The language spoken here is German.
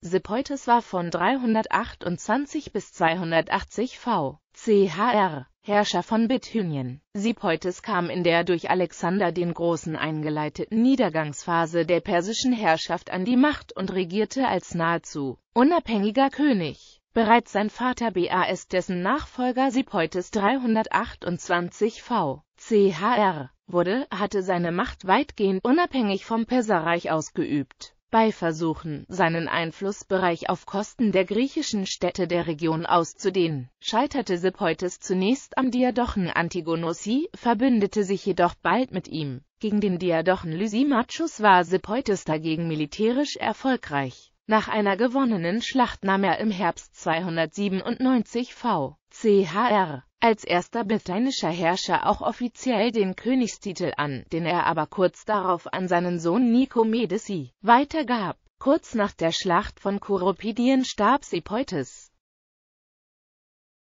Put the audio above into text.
Sepoytes war von 328 bis 280 v. Chr. Herrscher von Bithynien. Sepoytes kam in der durch Alexander den Großen eingeleiteten Niedergangsphase der persischen Herrschaft an die Macht und regierte als nahezu unabhängiger König. Bereits sein Vater Bas, dessen Nachfolger Sepoytes 328 v. Chr. wurde, hatte seine Macht weitgehend unabhängig vom Perserreich ausgeübt. Bei Versuchen, seinen Einflussbereich auf Kosten der griechischen Städte der Region auszudehnen, scheiterte Sepeutes zunächst am Diadochen Antigonossi, verbündete sich jedoch bald mit ihm. Gegen den Diadochen Lysimachus war Sepeutes dagegen militärisch erfolgreich. Nach einer gewonnenen Schlacht nahm er im Herbst 297 v. chr. Als erster lateinischer Herrscher auch offiziell den Königstitel an, den er aber kurz darauf an seinen Sohn Nico Medici weitergab. Kurz nach der Schlacht von Koropidien starb Sepeutes